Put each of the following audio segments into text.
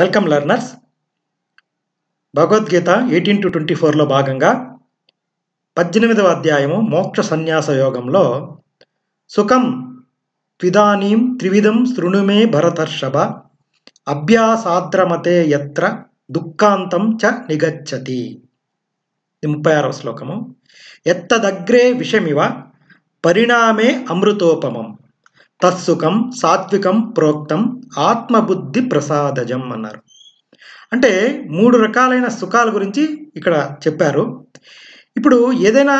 welcome learners Bhagavad Gita eighteen to twenty ఫోర్లో భాగంగా పద్దెనిమిదవ అధ్యాయము మోక్ష సన్యాస యోగంలో సుఖం త్విదానీం త్రివిధం శృణుమే భరతర్షభ అభ్యాసాద్రమతే ఎత్ర దుఃఖాంతం చ నిగచ్చతి ముప్పై ఆరవ శ్లోకము ఎత్తదగ్రే విషమివ పరిణామే అమృతోపమం తత్సుఖం సాత్వికం ప్రోక్తం ఆత్మబుద్ధి ప్రసాదజం అన్నారు అంటే మూడు రకాలైన సుఖాల గురించి ఇక్కడ చెప్పారు ఇప్పుడు ఏదైనా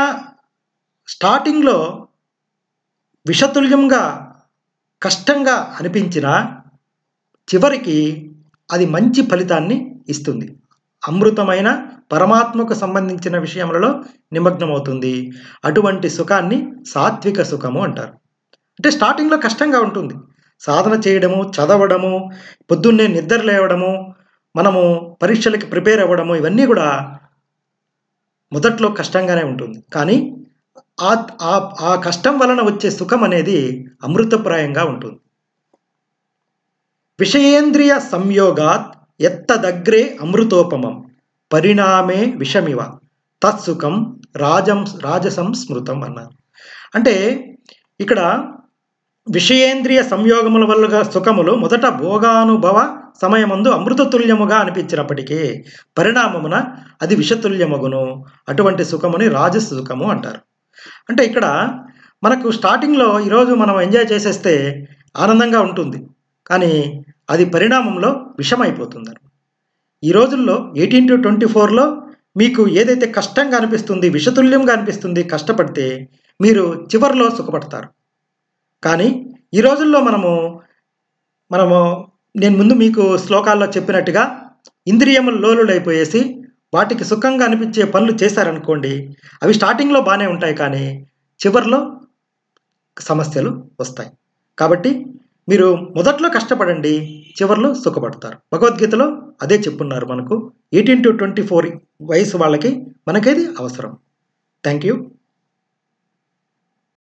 స్టార్టింగ్లో విషతుల్యంగా కష్టంగా అనిపించినా చివరికి అది మంచి ఫలితాన్ని ఇస్తుంది అమృతమైన పరమాత్మకు సంబంధించిన విషయములలో నిమగ్నమవుతుంది అటువంటి సుఖాన్ని సాత్విక సుఖము అంటారు అంటే స్టార్టింగ్లో కష్టంగా ఉంటుంది సాధన చేయడము చదవడము పొద్దున్నే నిద్ర లేవడము మనము పరీక్షలకి ప్రిపేర్ అవ్వడము ఇవన్నీ కూడా మొదట్లో కష్టంగానే ఉంటుంది కానీ ఆ ఆ కష్టం వలన వచ్చే సుఖం అనేది అమృతప్రాయంగా ఉంటుంది విషయేంద్రియ సంయోగాత్ ఎత్తదగ్రే అమృతోపమం పరిణామే విషమివ తత్సుఖం రాజం రాజసం స్మృతం అన్నారు అంటే ఇక్కడ విషయేంద్రియ సంయోగముల వల్ల సుఖములు మొదట భోగానుభవ సమయమందు అమృతతుల్యముగా అనిపించినప్పటికీ పరిణామమున అది విషతుల్యముగును అటువంటి సుఖముని రాజస్ సుఖము అంటారు అంటే ఇక్కడ మనకు స్టార్టింగ్లో ఈరోజు మనం ఎంజాయ్ చేసేస్తే ఆనందంగా ఉంటుంది కానీ అది పరిణామంలో విషమైపోతుంది ఈ రోజుల్లో ఎయిటీన్ టు ట్వంటీ ఫోర్లో మీకు ఏదైతే కష్టంగా అనిపిస్తుంది విషతుల్యంగా అనిపిస్తుంది కష్టపడితే మీరు చివరిలో సుఖపడతారు కానీ ఈ రోజుల్లో మనము మనము నేను ముందు మీకు శ్లోకాల్లో చెప్పినట్టుగా ఇంద్రియములు లోలుడైపోయేసి వాటికి సుఖంగా అనిపించే పనులు చేశారనుకోండి అవి స్టార్టింగ్లో బాగానే ఉంటాయి కానీ చివరిలో సమస్యలు వస్తాయి కాబట్టి మీరు మొదట్లో కష్టపడండి చివరిలో సుఖపడతారు భగవద్గీతలో అదే చెప్పున్నారు మనకు ఎయిటీన్ టు ట్వంటీ ఫోర్ వయసు వాళ్ళకి మనకేది అవసరం థ్యాంక్ యూ